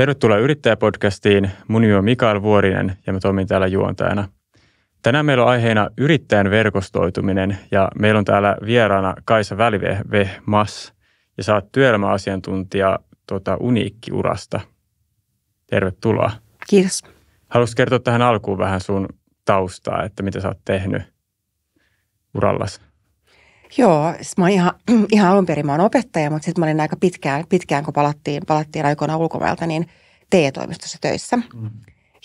Tervetuloa Yrittäjäpodcastiin. Mun nimi on Mikael Vuorinen ja mä toimin täällä juontajana. Tänään meillä on aiheena yrittäjän verkostoituminen ja meillä on täällä vieraana Kaisa Välivehmas ja sä oot työelämäasiantuntija tuota, Uniikki-urasta. Tervetuloa. Kiitos. Haluaisit kertoa tähän alkuun vähän sun taustaa, että mitä sä oot tehnyt urallasi? Joo, siis mä ihan, ihan alun perin mä oon opettaja, mutta sitten mä olin aika pitkään, pitkään kun palattiin, palattiin aikoina ulkomailta, niin TE-toimistossa töissä. Mm.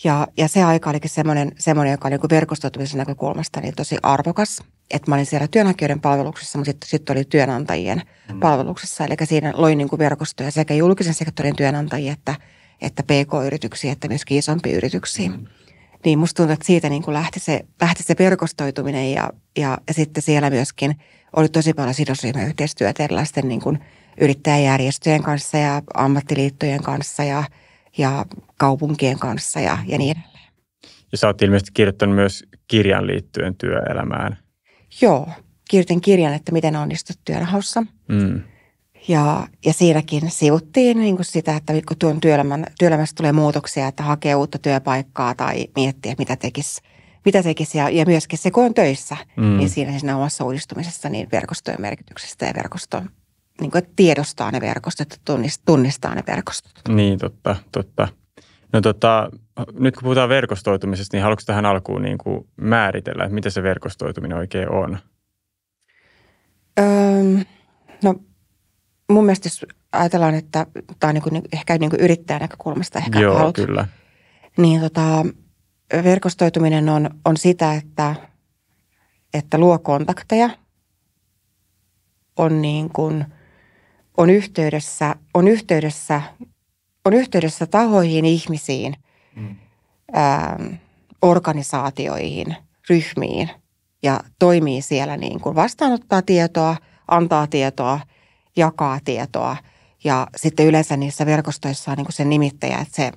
Ja, ja se aika olikin semmoinen, semmoinen joka oli niinku verkostoitumisen näkökulmasta niin tosi arvokas. Että mä olin siellä työnhakijoiden palveluksessa, mutta sitten sit oli työnantajien mm. palveluksessa. Eli siinä loin niin verkostoja sekä julkisen sektorin työnantajia että, että pk-yrityksiä, että myöskin isompia yrityksiä. Mm. Niin musta tuntuu, että siitä niin lähti, se, lähti se verkostoituminen ja, ja, ja sitten siellä myöskin – ollut tosi paljon sidosryhmäyhteistyötä erilaisten niin kuin yrittäjäjärjestöjen kanssa ja ammattiliittojen kanssa ja, ja kaupunkien kanssa ja, ja niin edelleen. Ja sä oot ilmeisesti kirjoittanut myös kirjan liittyen työelämään. Joo, kirjoitin kirjan, että miten onnistut työnhaussa. Mm. Ja, ja siinäkin sivuttiin niin kuin sitä, että kun työelämän, työelämässä tulee muutoksia, että hakee uutta työpaikkaa tai miettiä, mitä tekisi – mitä tekisi ja, ja myöskin se, kun on töissä, mm. niin siinä, siinä omassa uudistumisessa niin verkostojen merkityksestä ja verkosto niin kuin, että tiedostaa ne verkostot ja tunnistaa ne verkostot. Niin, totta, totta. No tota, nyt kun puhutaan verkostoitumisesta, niin haluatko tähän alkuun niin kuin määritellä, että mitä se verkostoituminen oikein on? Öö, no mun mielestä jos ajatellaan, että tämä on niin kuin, ehkä niin kuin yrittäjän näkökulmasta ehkä Joo, halut, kyllä. Niin tota, verkostoituminen on, on sitä, että, että luo kontakteja, on, niin kuin, on, yhteydessä, on, yhteydessä, on yhteydessä tahoihin, ihmisiin, mm. ää, organisaatioihin, ryhmiin ja toimii siellä niin kuin vastaanottaa tietoa, antaa tietoa, jakaa tietoa – ja sitten yleensä niissä verkostoissa on niin kuin se nimittäjä, että se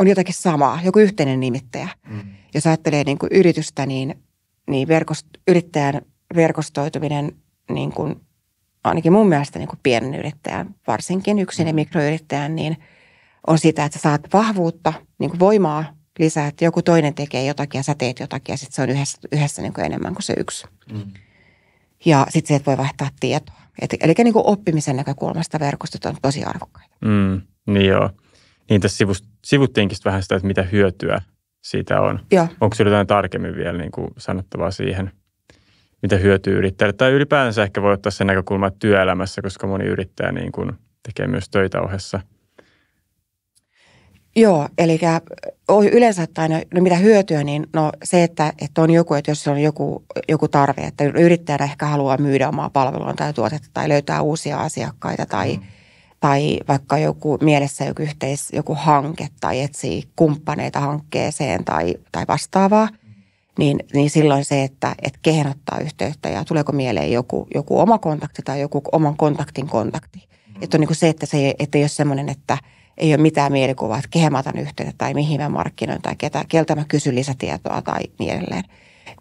on jotakin samaa, joku yhteinen nimittäjä. Mm. Jos ajattelee niin kuin yritystä, niin, niin verkost, yrittäjän verkostoituminen niin kuin, ainakin mun mielestä niin kuin pienen yrittäjän, varsinkin yksin ja mm. mikroyrittäjän, niin on sitä, että sä saat vahvuutta, niin kuin voimaa lisää, että joku toinen tekee jotakin ja sä teet jotakin ja sitten se on yhdessä, yhdessä niin kuin enemmän kuin se yksi. Mm. Ja sitten se, että voi vaihtaa tietoa. Et, eli niin kuin oppimisen näkökulmasta verkostot on tosi arvokkaita. Mm, niin joo. Niin tässä sivust, sivuttiinkin vähän sitä, että mitä hyötyä siitä on. Ja. Onko sinulla jotain tarkemmin vielä niin kuin sanottavaa siihen, mitä hyötyä yrittäjälle? Tai ylipäänsä ehkä voi ottaa sen näkökulma työelämässä, koska moni yrittäjä niin kuin tekee myös töitä ohessa. Joo, eli yleensä tai no, no mitä hyötyä, niin no se, että, että on joku, että jos on joku, joku tarve, että yrittäjä ehkä haluaa myydä omaa palvelua tai tuotetta tai löytää uusia asiakkaita tai mm tai vaikka joku mielessä joku yhteis, joku hanke tai etsii kumppaneita hankkeeseen tai, tai vastaavaa, niin, niin silloin se, että, että kehen ottaa yhteyttä ja tuleeko mieleen joku, joku oma kontakti tai joku oman kontaktin kontakti. Mm. Että on niin kuin se, että, se, että ei ole semmoinen, että ei ole mitään mielikuvaa, että kehen mä otan yhteyttä tai mihin mä markkinoin tai ketä, keltä mä kysyn lisätietoa tai niin edelleen.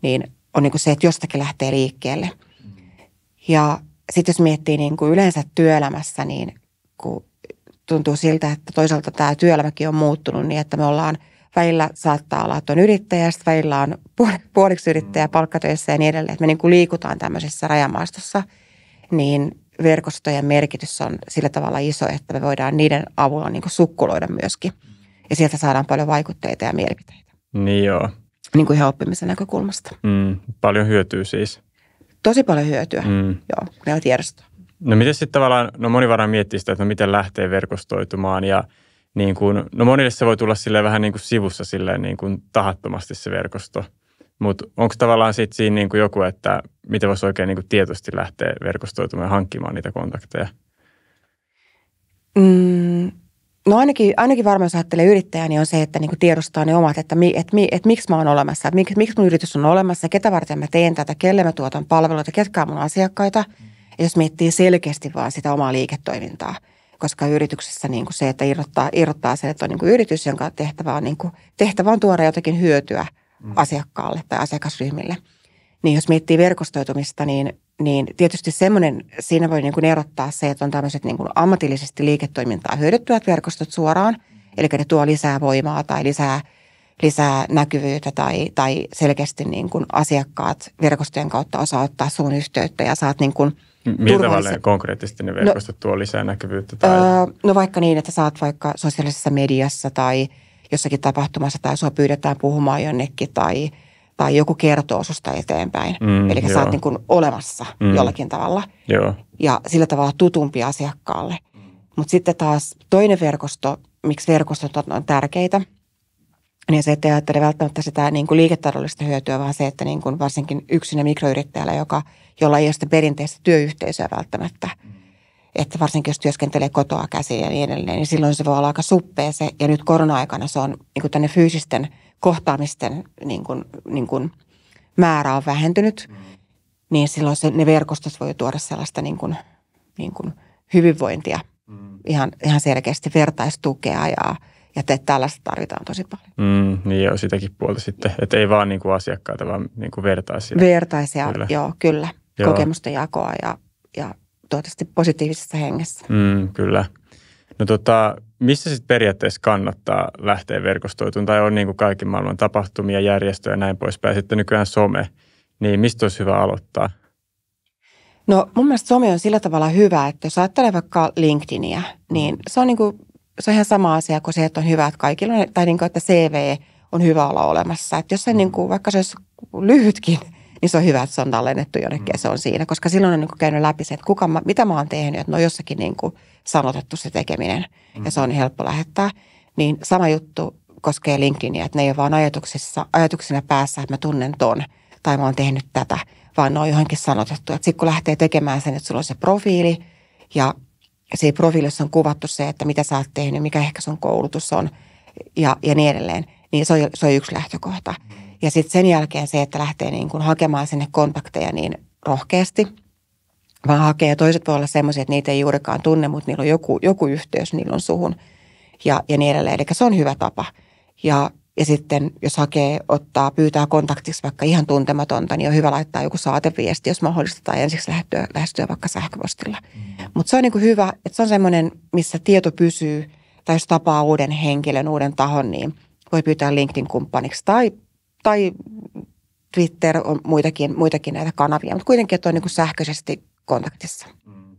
Niin on niin kuin se, että jostakin lähtee liikkeelle. Mm. Ja sitten jos miettii niin kuin yleensä työelämässä, niin kun niinku, tuntuu siltä, että toisaalta tämä työelämäkin on muuttunut niin, että me ollaan välillä saattaa olla, että on yrittäjä, sitten välillä on puoliksi yrittäjä mm. palkkatöissä ja niin edelleen. Että me niin kuin liikutaan tämmöisessä rajamaastossa, niin verkostojen merkitys on sillä tavalla iso, että me voidaan niiden avulla niin kuin sukkuloida myöskin. Ja sieltä saadaan paljon vaikutteita ja mielipiteitä. Niin joo. Niin kuin ihan oppimisen näkökulmasta. Mm, paljon hyötyä siis. Tosi paljon hyötyä, mm. joo, ne on tiedostoa. No miten sitten tavallaan, no moni varmaan miettii sitä, että no miten lähtee verkostoitumaan ja niin kuin, no monille se voi tulla sille vähän niin kuin sivussa sille niin kuin tahattomasti se verkosto. Mutta onko tavallaan sitten siinä niin kuin joku, että miten voisi oikein niin kuin tietoisesti lähteä verkostoitumaan ja hankkimaan niitä kontakteja? Mm, no ainakin, ainakin varmaan, jos ajattelee yrittäjää, niin on se, että niin kuin tiedostaa ne omat, että, mi, että, mi, että miksi mä oon olemassa, että mik, miksi mun yritys on olemassa, ketä varten mä teen tätä, kelle mä tuotan palveluita, ketkä on mun asiakkaita – jos miettii selkeästi vaan sitä omaa liiketoimintaa, koska yrityksessä niin kuin se, että irrottaa, irrottaa se, että on niin kuin yritys, jonka tehtävä on, niin kuin, tehtävä on tuoda jotakin hyötyä mm. asiakkaalle tai asiakasryhmille. Niin jos miettii verkostoitumista, niin, niin tietysti semmoinen, siinä voi niin kuin erottaa se, että on tämmöiset niin kuin ammatillisesti liiketoimintaa hyödyttävät verkostot suoraan, mm. eli ne tuo lisää voimaa tai lisää, lisää näkyvyyttä tai, tai selkeästi niin kuin asiakkaat verkostojen kautta osaa ottaa suun yhteyttä ja saat niin kuin – Miltä tavalla konkreettisesti ne no, verkostot no, tuo lisää näkyvyyttä? Tai... Öö, no vaikka niin, että saat vaikka sosiaalisessa mediassa tai jossakin tapahtumassa tai sua pyydetään puhumaan jonnekin tai, tai joku kertoo susta eteenpäin. Mm, Eli sä oot niin kuin olemassa mm. jollakin tavalla joo. ja sillä tavalla tutumpi asiakkaalle. Mutta sitten taas toinen verkosto, miksi verkostot on tärkeitä – niin se ei ajattele välttämättä sitä niin kuin liiketaloudellista hyötyä, vaan se, että niin kuin varsinkin yksinä mikroyrittäjällä, joka, jolla ei ole sitä perinteistä työyhteisöä välttämättä, mm. että varsinkin jos työskentelee kotoa käsiä ja niin edelleen, niin silloin se voi olla aika suppea se. Ja nyt korona-aikana se on niin kuin tänne fyysisten kohtaamisten niin kuin, niin kuin määrä on vähentynyt, mm. niin silloin se, ne verkostot voi tuoda sellaista niin kuin, niin kuin hyvinvointia, mm. ihan, ihan selkeästi vertaistukea ja – ja te, tällaista tarvitaan tosi paljon. Mm, niin joo, sitäkin puolta sitten. Että ei vaan niin kuin asiakkaita, vaan niin kuin vertaisia. Vertaisia, kyllä. joo, kyllä. Joo. Kokemusten jakoa ja, ja toivottavasti positiivisessa hengessä. Mm, kyllä. No tota, missä sitten periaatteessa kannattaa lähteä verkostoituun? Tai on niin kuin kaikki maailman tapahtumia, järjestöjä ja näin poispäin. Sitten nykyään some. Niin mistä olisi hyvä aloittaa? No mun mielestä some on sillä tavalla hyvä, että jos ajattelee vaikka LinkedInia, niin se on niin kuin se on ihan sama asia kuin se, että on hyvä, että kaikilla on, tai niin kuin, että CV on hyvä olla olemassa. Että jos se mm. niin kuin, vaikka se olisi lyhytkin, niin se on hyvä, että se on tallennettu jonnekin mm. se on siinä. Koska silloin on niin kuin käynyt läpi se, että kuka mitä mä oon tehnyt, että no jossakin niin kuin sanotettu se tekeminen mm. ja se on helppo lähettää. Niin sama juttu koskee LinkedInia, että ne ei ole vaan ajatuksissa, ajatuksina päässä, että mä tunnen ton tai mä oon tehnyt tätä, vaan ne on johonkin sanotettu. Että sitten kun lähtee tekemään sen, että sulla on se profiili ja siinä profiilissa on kuvattu se, että mitä sä oot tehnyt, mikä ehkä sun koulutus on ja, ja niin edelleen. Niin se on, se on yksi lähtökohta. Ja sitten sen jälkeen se, että lähtee niin kun hakemaan sinne kontakteja niin rohkeasti, vaan hakee. Toiset voi olla semmoisia, että niitä ei juurikaan tunne, mutta niillä on joku, joku yhteys, niillä on suhun ja, ja niin edelleen. Eli se on hyvä tapa. Ja ja sitten jos hakee, ottaa, pyytää kontaktiksi vaikka ihan tuntematonta, niin on hyvä laittaa joku saateviesti, jos mahdollista, tai ensiksi lähestyä, lähestyä vaikka sähköpostilla. Mm. Mutta se on niin kuin hyvä, että se on semmoinen, missä tieto pysyy, tai jos tapaa uuden henkilön, uuden tahon, niin voi pyytää LinkedIn-kumppaniksi tai, tai Twitter on muitakin, muitakin näitä kanavia, mutta kuitenkin, että on niin kuin sähköisesti kontaktissa. Mm.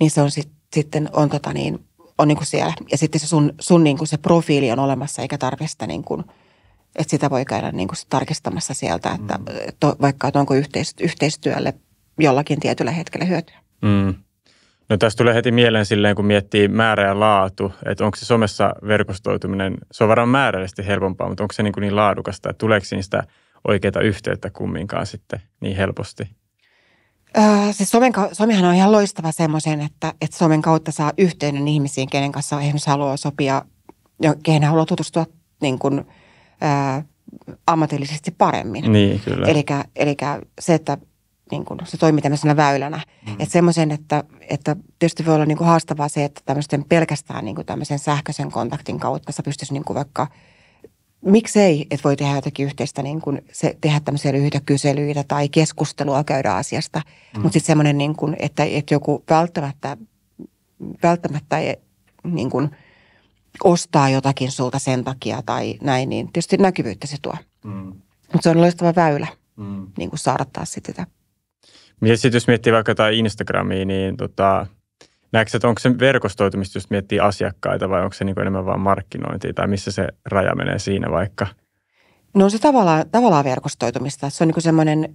Niin se on sit, sitten on tota niin, on niin kuin siellä. Ja sitten se sun, sun niin kuin se profiili on olemassa, eikä tarvista niin kuin, että sitä voi käydä niin kuin tarkistamassa sieltä, että mm. to, vaikka että onko yhteistyölle jollakin tietyllä hetkellä hyötyä. Mm. No tästä tulee heti mieleen silleen, kun miettii määrä ja laatu, että onko se somessa verkostoituminen, se on varmaan määrällisesti helpompaa, mutta onko se niin, kuin niin laadukasta, että tuleeko sitä oikeita yhteyttä kumminkaan sitten niin helposti? Öö, siis somen, somehan on ihan loistava semmoisen, että, että somen kautta saa yhteyden ihmisiin, kenen kanssa ihmiset haluaa sopia ja kehen haluaa tutustua niin kuin, öö, äh, ammatillisesti paremmin. Niin, kyllä. Eli se, että niin kuin, se toimii tämmöisenä väylänä. Mm. Että semmoisen, että, että tietysti voi olla niin kuin haastavaa se, että tämmöisten pelkästään niin kuin tämmöisen sähköisen kontaktin kautta sä pystyisi niin kuin vaikka – miksei, että voi tehdä jotakin yhteistä, niin kuin se, tehdä tämmöisiä lyhyitä kyselyitä tai keskustelua käydä asiasta. Mm. Mutta sitten semmoinen, niin kuin, että, että joku välttämättä, välttämättä niin kuin ostaa jotakin sulta sen takia tai näin, niin tietysti näkyvyyttä se tuo. Mm. Mutta se on loistava väylä mm. niin kuin saada taas sitä. Ja sitten jos miettii vaikka jotain Instagramia, niin tota, Näetkö, että onko se verkostoitumista, jos miettii asiakkaita vai onko se niin enemmän vain markkinointia tai missä se raja menee siinä vaikka? No se tavallaan, tavallaan verkostoitumista. Se on niin semmoinen,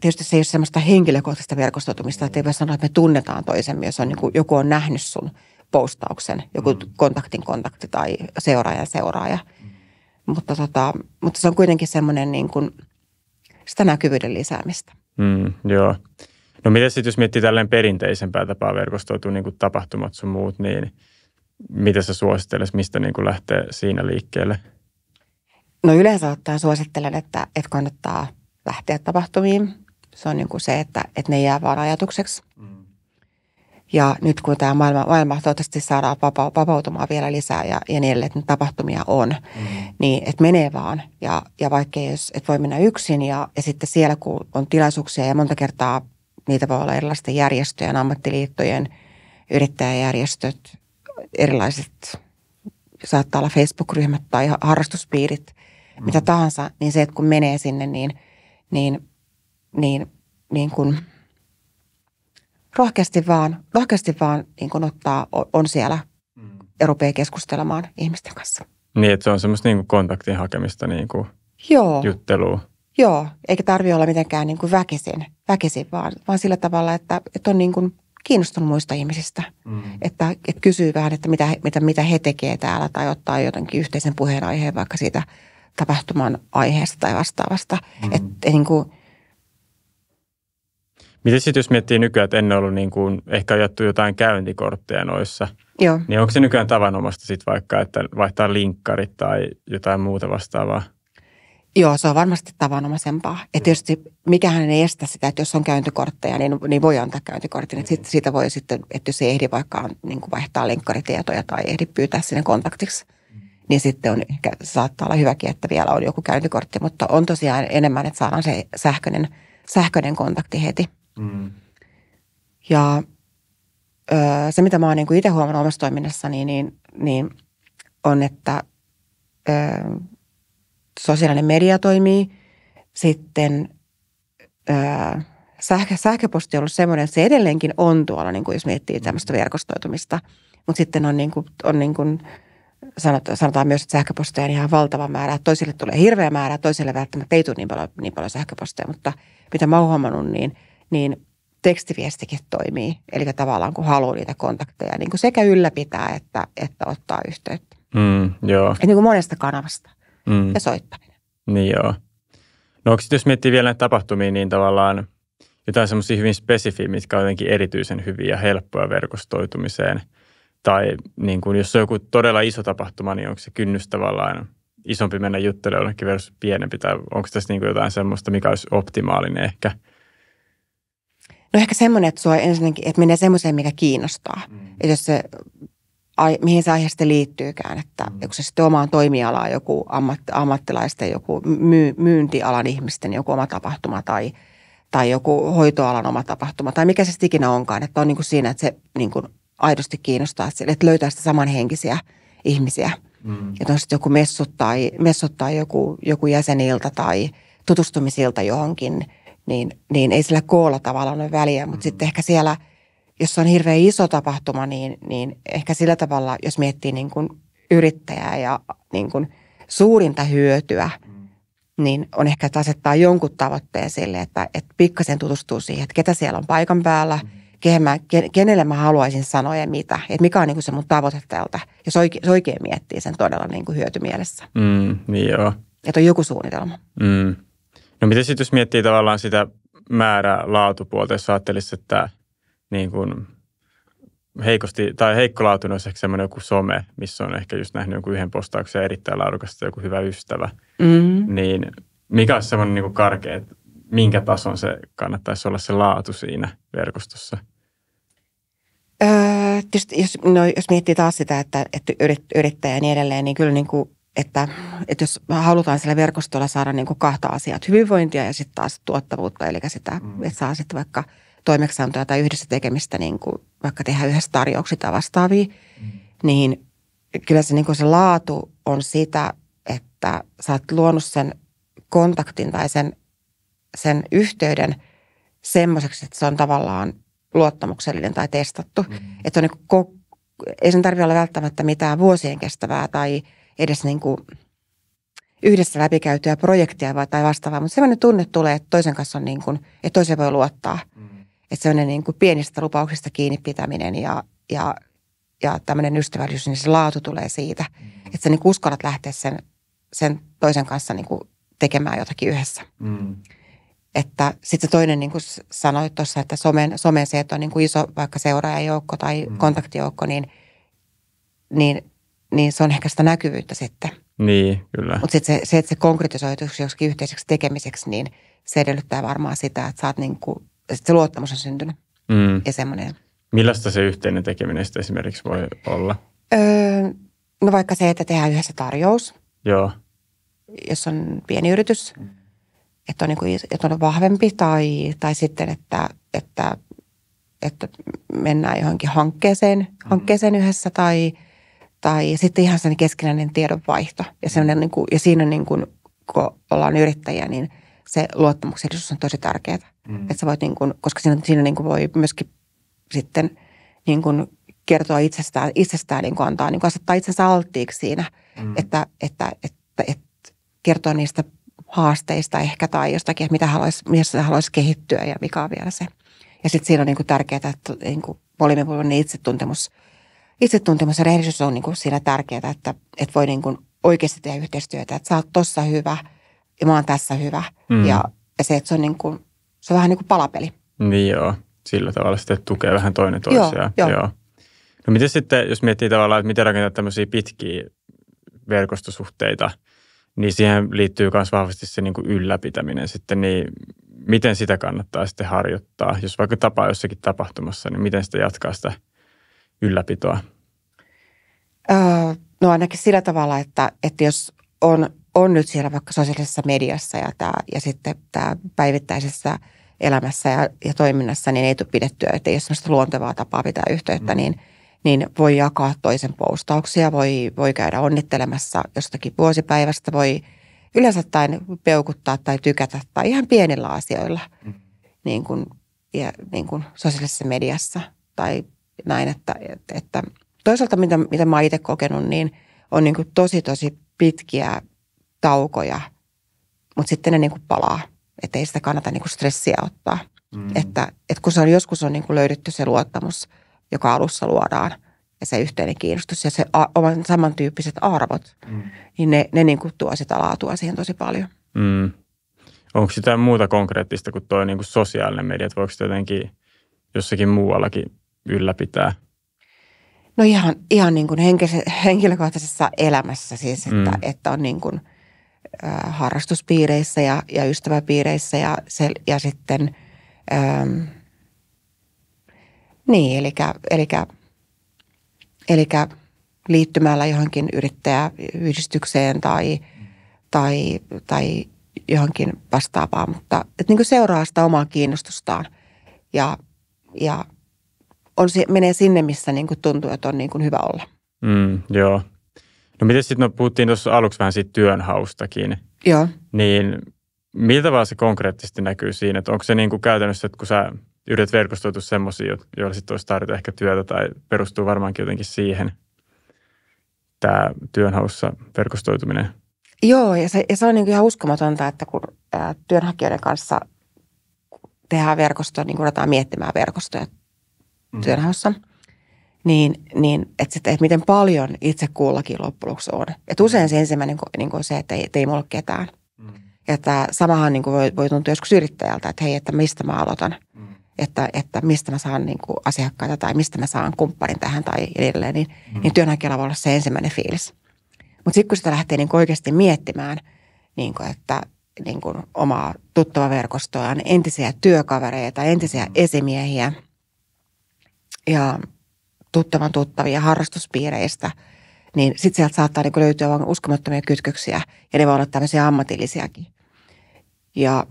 tietysti se ei ole semmoista henkilökohtaista verkostoitumista, että ei voi sanoa, että me tunnetaan toisemme, jos on niin kuin, joku on nähnyt sun postauksen, joku mm. kontaktin kontakti tai seuraajan seuraaja. Mm. Mutta, tota, mutta se on kuitenkin semmoinen niin kuin sitä näkyvyyden lisäämistä. Mm, joo. No mitä sitten, jos miettii tälleen perinteisempää tapaa verkostoitua, niin kuin tapahtumat sun muut, niin mitä sä suosittelet, mistä niin kuin lähtee siinä liikkeelle? No yleensä ottaen suosittelen, että, että kannattaa lähteä tapahtumiin. Se on niin kuin se, että, että ne jää vaan ajatukseksi. Mm. Ja nyt kun tämä maailma, maailma toivottavasti saadaan vapautumaan vielä lisää ja, ja niin edelleen, että tapahtumia on, mm. niin että menee vaan. Ja, ja vaikka jos et voi mennä yksin ja, ja sitten siellä kun on tilaisuuksia ja monta kertaa niitä voi olla erilaisten järjestöjen, ammattiliittojen, yrittäjäjärjestöt, erilaiset, saattaa olla Facebook-ryhmät tai harrastuspiirit, mm. mitä tahansa, niin se, että kun menee sinne, niin, niin, niin, niin kun rohkeasti vaan, rohkeasti vaan niin kun ottaa, on siellä mm. ja rupeaa keskustelemaan ihmisten kanssa. Niin, että se on semmoista niin kontaktin hakemista, niin kuin Joo. juttelua. Joo, eikä tarvi olla mitenkään niin kuin väkisin, väkisin vaan, vaan sillä tavalla, että, että on niin kuin kiinnostunut muista ihmisistä. Mm. Että, että kysyy vähän, että mitä, mitä, mitä he tekee täällä tai ottaa jotenkin yhteisen puheenaiheen vaikka siitä tapahtuman aiheesta tai vastaavasta. Mm. Että niin kuin, Miten sitten jos miettii nykyään, että ennen ollut niin kuin, ehkä ajattu jotain käyntikortteja noissa, Joo. niin onko se nykyään tavanomaista sitten vaikka, että vaihtaa linkkarit tai jotain muuta vastaavaa? Joo, se on varmasti tavanomaisempaa. Että tietysti mikähän ei estä sitä, että jos on käyntikortteja, niin, niin voi antaa käyntikortin. Että siitä, niin. siitä voi sitten, että jos ei ehdi vaikka niin kuin vaihtaa lenkkaritietoja tai ehdi pyytää sinne kontaktiksi, mm. niin sitten on ehkä, saattaa olla hyväkin, että vielä on joku käyntikortti. Mutta on tosiaan enemmän, että saadaan se sähköinen, sähköinen kontakti heti. Mm. Ja öö, se, mitä mä oon niin itse huomannut omassa toiminnassani, niin, niin on, että öö, sosiaalinen media toimii. Sitten ää, sähköposti on ollut semmoinen, että se edelleenkin on tuolla, niin kuin jos miettii tämmöistä mm. verkostoitumista. Mutta sitten on, niin kuin, on niin kuin, sanotaan, sanotaan myös, että sähköposteja on ihan valtava määrä. Toisille tulee hirveä määrä, toisille välttämättä ei tule niin paljon, niin paljon sähköposteja. Mutta mitä mä oon huomannut, niin, niin tekstiviestikin toimii. Eli tavallaan kun haluaa niitä kontakteja, niin kuin sekä ylläpitää että, että ottaa yhteyttä. Mm, joo. Et niin kuin monesta kanavasta mm. ja soittaminen. Niin joo. No onko jos miettii vielä näitä tapahtumia, niin tavallaan jotain semmoisia hyvin spesifiä, mitkä on jotenkin erityisen hyviä ja helppoja verkostoitumiseen. Tai niin kuin, jos on joku todella iso tapahtuma, niin onko se kynnys tavallaan isompi mennä juttelemaan jonnekin versus pienempi? Tai onko tässä niin kuin jotain semmoista, mikä olisi optimaalinen ehkä? No ehkä semmoinen, että sua ensinnäkin, että menee semmoiseen, mikä kiinnostaa. Mm. Että jos se ai, mihin se aiheesta liittyykään, että mm. joku se sitten omaan toimialaan joku ammat, ammattilaisten, joku myy, myyntialan ihmisten joku oma tapahtuma tai, tai joku hoitoalan oma tapahtuma tai mikä se sitten ikinä onkaan, että on niin kuin siinä, että se niin kuin aidosti kiinnostaa, että löytää sitä samanhenkisiä ihmisiä. Mm. Että on sitten joku messut tai, messut tai joku, joku jäsenilta tai tutustumisilta johonkin, niin, niin ei sillä koolla tavallaan ole väliä, mutta mm. sitten ehkä siellä – jos on hirveän iso tapahtuma, niin, niin ehkä sillä tavalla, jos miettii niin kuin yrittäjää ja niin kuin suurinta hyötyä, niin on ehkä, että asettaa jonkun tavoitteen sille, että, että pikkasen tutustuu siihen, että ketä siellä on paikan päällä, kehen mä, kenelle mä haluaisin sanoa ja mitä, että mikä on niin kuin se mun tavoite tältä, se oikein, oikein miettii sen todella niin kuin hyötymielessä. Mm, niin joo. Että on joku suunnitelma. Mm. No miten sitten jos miettii tavallaan sitä määrä laatupuolta, jos ajattelisi, että – niin kuin heikosti tai ehkä semmoinen joku some, missä on ehkä just nähnyt joku yhden postauksen erittäin laadukasta joku hyvä ystävä, mm. niin mikä olisi semmoinen niin kuin karkea, että minkä tason se kannattaisi olla se laatu siinä verkostossa? Öö, tietysti jos, no, jos miettii taas sitä, että, että yrittäjä ja niin edelleen, niin kyllä niin kuin, että, että jos halutaan sillä verkostolla saada niin kuin kahta asiaa, hyvinvointia ja sitten taas tuottavuutta, eli sitä, mm. että saa sitten vaikka – toimeksiantoja tai yhdessä tekemistä, niin kuin vaikka tehdään yhdessä tarjouksia tai vastaavia, mm. niin kyllä se, niin kuin se laatu on sitä, että sä oot luonut sen kontaktin tai sen, sen yhteyden semmoiseksi, että se on tavallaan luottamuksellinen tai testattu. Mm. Että on niin kuin, ei sen tarvitse olla välttämättä mitään vuosien kestävää tai edes niin kuin yhdessä läpikäytyä projektia vai tai vastaavaa, mutta sellainen tunne tulee, että toisen kanssa on niin kuin, että toisen voi luottaa. Mm. Että sellainen niin kuin pienistä lupauksista kiinni pitäminen ja, ja, ja tämmöinen ystävällisyys, niin se laatu tulee siitä. Mm. Että sä niin kuin uskallat lähteä sen, sen toisen kanssa niin kuin tekemään jotakin yhdessä. Mm. Että sitten se toinen, niin kuin sanoit tuossa, että somen, somen se, että on niin kuin iso vaikka seuraajajoukko tai mm. kontaktijoukko, niin, niin, niin se on ehkä sitä näkyvyyttä sitten. Niin, kyllä. Mutta sitten se, se, että se konkretisoituisi joksikin yhteiseksi tekemiseksi, niin se edellyttää varmaan sitä, että sä oot niin kuin se luottamus on syntynyt mm. ja semmoinen. Millaista se yhteinen tekeminen sitten esimerkiksi voi olla? Öö, no vaikka se, että tehdään yhdessä tarjous. Joo. Jos on pieni yritys, että on, niin kuin, että on vahvempi tai, tai sitten, että, että, että mennään johonkin hankkeeseen, mm. hankkeeseen yhdessä tai, tai sitten ihan sen keskinäinen tiedonvaihto. Ja, niin kuin, ja siinä niin kuin, kun ollaan yrittäjiä, niin – se luottamuksellisuus on tosi tärkeää. Mm. Että sä voit niin kuin, koska siinä, siinä niin kuin voi myöskin sitten niin kuin kertoa itsestään, itsestään niin kuin antaa, niin kuin asettaa itsensä alttiiksi siinä, mm. että, että, että, että kertoa niistä haasteista ehkä tai jostakin, että mitä haluaisi, missä haluaisi kehittyä ja mikä on vielä se. Ja sitten siinä on niin kuin tärkeää, että niin kuin polimivuolinen niin itsetuntemus, itsetuntemus ja rehellisyys on niin kuin siinä tärkeää, että, että voi niin kuin oikeasti tehdä yhteistyötä, että sä oot tossa hyvä – ja mä oon tässä hyvä. Mm. Ja, ja se, että se on, niin kuin, se on vähän niin kuin palapeli. Niin joo, sillä tavalla sitten tukee vähän toinen toisiaan. Joo, joo. joo. No miten sitten, jos miettii tavallaan, että miten rakentaa tämmöisiä pitkiä verkostosuhteita, niin siihen liittyy myös vahvasti se niin kuin ylläpitäminen sitten, niin miten sitä kannattaa sitten harjoittaa? Jos vaikka tapaa jossakin tapahtumassa, niin miten sitä jatkaa sitä ylläpitoa? Öö, no ainakin sillä tavalla, että, että jos on on nyt siellä vaikka sosiaalisessa mediassa ja, tää, ja sitten tämä päivittäisessä elämässä ja, ja toiminnassa, niin ei tule pidettyä, että jos sellaista luontevaa tapaa pitää yhteyttä, mm. niin, niin voi jakaa toisen postauksia, voi, voi käydä onnittelemassa jostakin vuosipäivästä, voi yleensä tai peukuttaa tai tykätä tai ihan pienillä asioilla mm. niin kuin, ja, niin kuin sosiaalisessa mediassa tai näin, että, että toisaalta mitä, mitä mä itse kokenut, niin on niin kuin tosi tosi pitkiä taukoja, mutta sitten ne niin kuin palaa. Että ei sitä kannata niin kuin stressiä ottaa. Mm. Että, että kun se on, joskus on niin kuin löydetty se luottamus, joka alussa luodaan, ja se yhteinen kiinnostus ja se a, oman samantyyppiset arvot, mm. niin ne, ne niin kuin tuo sitä laatua siihen tosi paljon. Mm. Onko sitä muuta konkreettista kuin tuo niin kuin sosiaalinen media, että voiko sitä jotenkin jossakin muuallakin ylläpitää? No ihan, ihan niin kuin henkilökohtaisessa elämässä siis, että, mm. että on niin kuin – harrastuspiireissä ja, ja ystäväpiireissä ja, se, ja sitten äm, niin, eli, eli, eli liittymällä johonkin yrittäjäyhdistykseen tai, tai, tai johonkin vastaavaan, mutta että niin kuin seuraa sitä omaa kiinnostustaan ja, ja on, menee sinne, missä niin kuin tuntuu, että on niin kuin hyvä olla. Mm, joo, No miten sitten, no puhuttiin tuossa aluksi vähän siitä työnhaustakin. Joo. Niin miltä vaan se konkreettisesti näkyy siinä, että onko se niin kuin käytännössä, että kun sä yrität verkostoitua semmoisia, joilla sitten olisi tarjota ehkä työtä tai perustuu varmaankin jotenkin siihen tämä työnhaussa verkostoituminen. Joo, ja se, ja se on niin ihan uskomatonta, että kun ää, työnhakijoiden kanssa tehdään verkostoa, niin ruvetaan miettimään verkostoja mm. työnhaussa – niin, niin että, sitten, että miten paljon itse kullakin loppujen on. Että usein se ensimmäinen niin kuin se, että ei, että ei mulla ole ketään. Mm. tämä samahan niin kuin voi, voi tuntua joskus yrittäjältä, että hei, että mistä mä aloitan. Mm. Että, että mistä mä saan niin kuin asiakkaita tai mistä mä saan kumppanin tähän tai edelleen, niin, mm. niin työnhakijalla voi olla se ensimmäinen fiilis. Mutta sitten kun sitä lähtee niin kuin oikeasti miettimään, niin kuin, että niin kuin omaa verkostoa, entisiä työkavereita, entisiä mm. esimiehiä ja – tuttavan tuttavia harrastuspiireistä, niin sitten sieltä saattaa niin löytyä vain uskomattomia kytköksiä ja ne voi olla tämmöisiä ammatillisiakin. Ja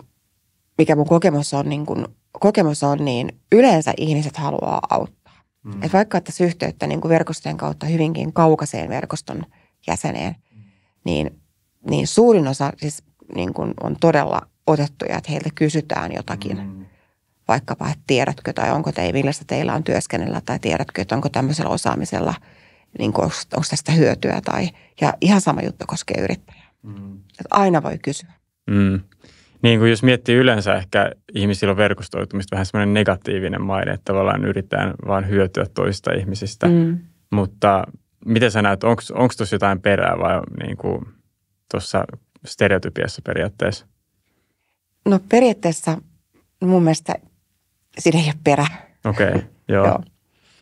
mikä mun kokemus on, niin kun, kokemus on niin yleensä ihmiset haluaa auttaa. Mm. Et vaikka ottaisi yhteyttä niin verkostojen kautta hyvinkin kaukaseen verkoston jäseneen, mm. niin, niin suurin osa siis niin kun on todella otettuja, että heiltä kysytään jotakin. Mm vaikkapa, että tiedätkö tai onko te, millaista teillä on työskennellä tai tiedätkö, että onko tämmöisellä osaamisella, niin kuin, onko, tästä hyötyä tai, ja ihan sama juttu koskee yrittäjää. Mm. Että aina voi kysyä. Mm. Niin kuin jos miettii yleensä ehkä ihmisillä on verkostoitumista vähän semmoinen negatiivinen maine, että tavallaan yritetään vaan hyötyä toista ihmisistä. Mm. Mutta miten sä näet, onko tuossa jotain perää vai niin kuin tuossa stereotypiassa periaatteessa? No periaatteessa mun mielestä siinä ei ole perä. Okei, okay, joo. joo.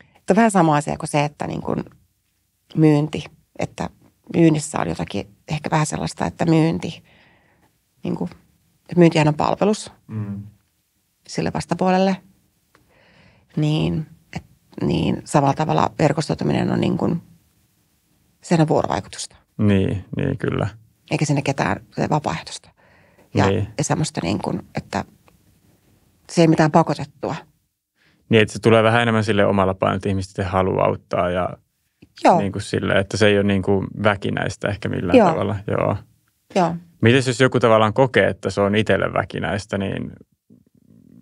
Tämä on vähän sama asia kuin se, että niin kuin myynti, että myynnissä on jotakin ehkä vähän sellaista, että myynti, niin kuin, että myyntihän on palvelus mm. sille vastapuolelle, niin, et, niin samalla tavalla verkostoituminen on niin kuin, sen on vuorovaikutusta. Niin, niin kyllä. Eikä sinne ketään vapaaehtoista. Ja, niin. ja semmoista niin kuin, että se ei mitään pakotettua. Niin, että se tulee vähän enemmän sille omalla painolla, että ihmiset haluaa auttaa ja Joo. Niin kuin sille, että se ei ole niin kuin väkinäistä ehkä millään Joo. tavalla. Joo. Joo. Miten jos joku tavallaan kokee, että se on itselle väkinäistä, niin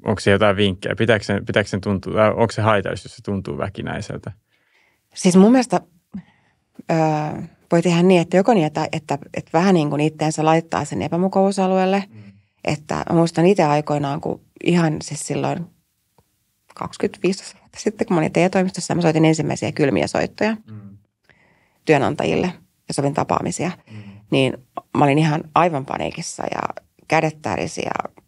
onko se jotain vinkkejä? Pitääkö sen, pitääkö sen tuntua, tai onko se haitaisi, jos se tuntuu väkinäiseltä? Siis mun mielestä öö, voi tehdä niin, että joko niin, että, että, että vähän niin kuin itteensä laittaa sen epämukavuusalueelle, mm. Että muistan itse aikoinaan, kun ihan siis silloin 25 vuotta sitten, kun mä olin TE-toimistossa, mä soitin ensimmäisiä kylmiä soittoja mm. työnantajille ja sovin tapaamisia. Mm. Niin mä olin ihan aivan paniikissa ja kädet tärisi ja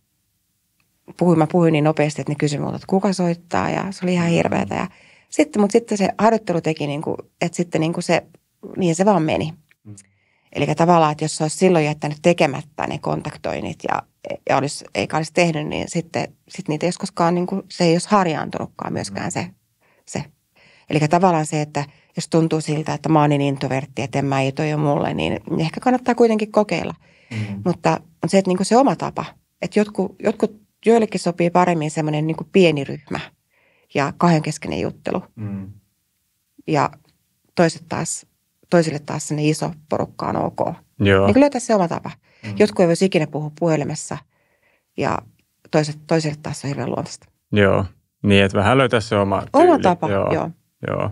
puhuin, mä puhuin niin nopeasti, että ne kysyi multa, että kuka soittaa ja se oli ihan mm. hirveätä. Ja sitten, mutta sitten se harjoittelu teki, niin kuin, että sitten niin kuin se, niin se vaan meni. Eli tavallaan, että jos se olisi silloin jättänyt tekemättä ne kontaktoinnit ja, ja olisi, eikä olisi tehnyt, niin sitten sit niitä ei olisi koskaan, niin kuin, se ei olisi harjaantunutkaan myöskään se. se. Eli tavallaan se, että jos tuntuu siltä, että mä oon niin introvertti, että en mä ei toi jo mulle, niin ehkä kannattaa kuitenkin kokeilla. Mm-hmm. Mutta on se, että niin kuin se oma tapa, että jotkut, jotkut joillekin sopii paremmin semmoinen niin pieni ryhmä ja keskeinen juttelu. Mm. Ja toiset taas toisille taas sinne iso porukka on ok. Joo. Niin löytää se oma tapa. Mm. Jotkut ei voisi ikinä puhua puhelimessa ja toiset, toisille taas on hirveän luontaista. Joo, niin että vähän löytää se oma tyyli. Oma tapa, joo. joo. joo.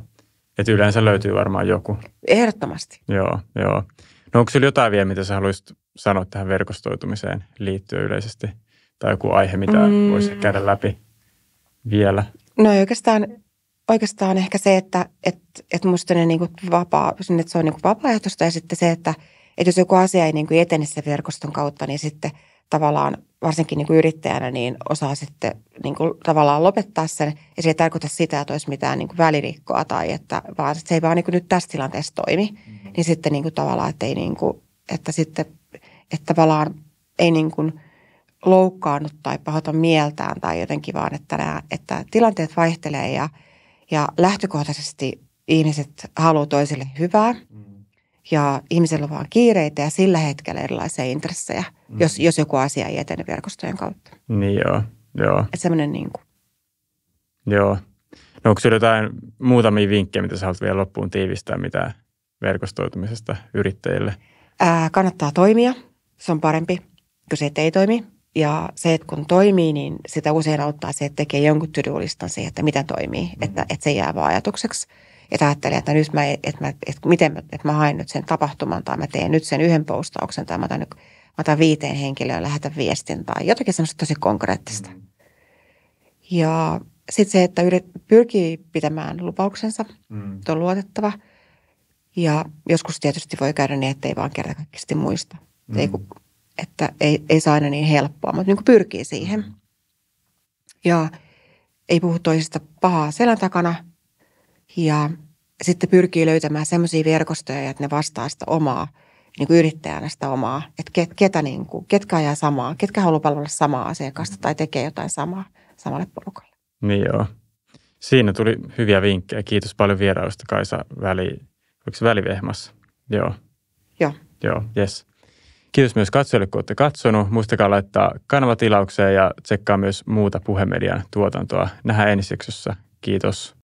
Että yleensä löytyy varmaan joku. Ehdottomasti. Joo, joo. No onko sinulla jotain vielä, mitä sä haluaisit sanoa tähän verkostoitumiseen liittyen yleisesti? Tai joku aihe, mitä mm. voisi käydä läpi vielä? No ei oikeastaan oikeastaan ehkä se, että et, et musta ne niinku vapaa, että se on niinku vapaaehtoista ja sitten se, että et jos joku asia ei niinku etene sen verkoston kautta, niin sitten tavallaan varsinkin niinku yrittäjänä niin osaa sitten niinku tavallaan lopettaa sen. Ja se ei tarkoita sitä, että olisi mitään niinku välirikkoa tai että vaan että se ei vaan niinku nyt tässä tilanteessa toimi. Mm-hmm. Niin sitten niinku tavallaan, että ei niinku, että sitten, että tavallaan ei niin kuin loukkaannut tai pahota mieltään tai jotenkin vaan, että, nämä, että tilanteet vaihtelee ja – ja lähtökohtaisesti ihmiset haluaa toisille hyvää mm. ja ihmisellä on vaan kiireitä ja sillä hetkellä erilaisia intressejä, mm. jos, jos joku asia ei etene verkostojen kautta. Niin joo, joo. Että semmoinen niin kuin. Joo. No onko sinulla jotain muutamia vinkkejä, mitä sä haluat vielä loppuun tiivistää, mitä verkostoitumisesta yrittäjille? Ää, kannattaa toimia, se on parempi kuin se, että ei toimi. Ja se, että kun toimii, niin sitä usein auttaa se, että tekee jonkun tydylistan siihen, että mitä toimii. Mm. Että, että se jää vaan ajatukseksi. Että ajattelee, että nyt mä, että mä, että miten mä, että mä haen nyt sen tapahtuman tai mä teen nyt sen yhden postauksen tai mä otan, nyt, mä otan viiteen henkilöön lähetä viestin tai jotakin semmoista tosi konkreettista. Mm. Ja sitten se, että yrit, pyrkii pitämään lupauksensa, mm. on luotettava. Ja joskus tietysti voi käydä niin, että ei vaan kertakaikkisesti muista. Mm. Ei kun että ei, ei saa aina niin helppoa, mutta niin kuin pyrkii siihen. Mm-hmm. Ja ei puhu toisista pahaa selän takana ja sitten pyrkii löytämään semmoisia verkostoja, että ne vastaa sitä omaa, niin kuin yrittäjänä sitä omaa, että ket, ketä niin kuin, ketkä ajaa samaa, ketkä haluaa palvella samaa asiakasta tai tekee jotain samaa samalle porukalle. Niin joo. Siinä tuli hyviä vinkkejä. Kiitos paljon vierailusta Kaisa Väli, oliko se välivehmas? Joo. Joo. Joo, yes. Kiitos myös katsojille, kun olette katsonut. Muistakaa laittaa kanavatilaukseen ja tsekkaa myös muuta puhemedian tuotantoa. Nähdään ensi jaksossa. Kiitos.